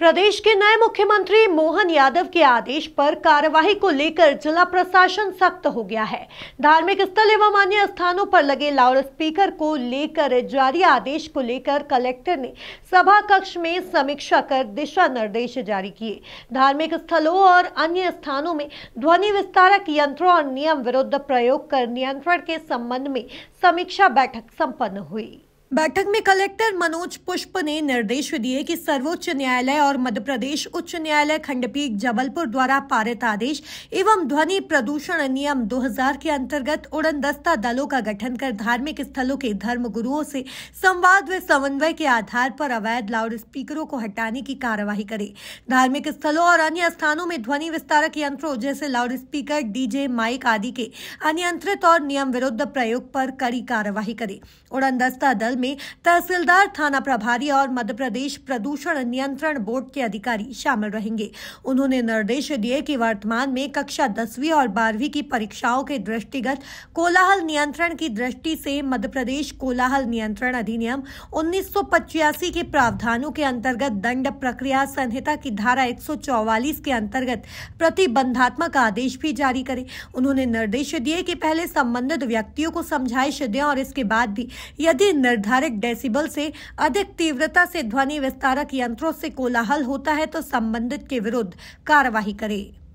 प्रदेश के नए मुख्यमंत्री मोहन यादव के आदेश पर कार्यवाही को लेकर जिला प्रशासन सख्त हो गया है धार्मिक स्थल एवं अन्य स्थानों पर लगे लाउड स्पीकर को लेकर जारी आदेश को लेकर कलेक्टर ने सभा कक्ष में समीक्षा कर दिशा निर्देश जारी किए धार्मिक स्थलों और अन्य स्थानों में ध्वनि विस्तारक यंत्रों और नियम विरुद्ध प्रयोग कर नियंत्रण के संबंध में समीक्षा बैठक सम्पन्न हुई बैठक में कलेक्टर मनोज पुष्प ने निर्देश दिए कि सर्वोच्च न्यायालय और मध्य प्रदेश उच्च न्यायालय खंडपीठ जबलपुर द्वारा पारित आदेश एवं ध्वनि प्रदूषण नियम 2000 के अंतर्गत उड़न दस्ता दलों का गठन कर धार्मिक स्थलों के धर्म गुरुओं से संवाद व समन्वय के आधार पर अवैध लाउड स्पीकरों को हटाने की कार्यवाही करे धार्मिक स्थलों और अन्य स्थानों में ध्वनि विस्तारक यंत्रों जैसे लाउड स्पीकर डीजे माइक आदि के अनियंत्रित और नियम विरुद्ध प्रयोग पर कड़ी कार्यवाही करे उड़न दस्ता दल में तहसीलदार थाना प्रभारी और मध्य प्रदेश प्रदूषण नियंत्रण बोर्ड के अधिकारी शामिल रहेंगे उन्होंने निर्देश दिए कि वर्तमान में कक्षा दसवीं और बारहवीं की परीक्षाओं के दृष्टिगत कोलाहल नियंत्रण की दृष्टि से मध्य प्रदेश कोलाहल नियंत्रण अधिनियम उन्नीस के प्रावधानों के अंतर्गत दंड प्रक्रिया संहिता की धारा एक के अंतर्गत प्रतिबंधात्मक आदेश भी जारी करे उन्होंने निर्देश दिए कि पहले संबंधित व्यक्तियों को समझाइश दें और इसके बाद भी यदि निर्धारित निर्धारित डेसिबल से अधिक तीव्रता से ध्वनि विस्तारक यंत्रों से कोलाहल होता है तो संबंधित के विरुद्ध कार्यवाही करें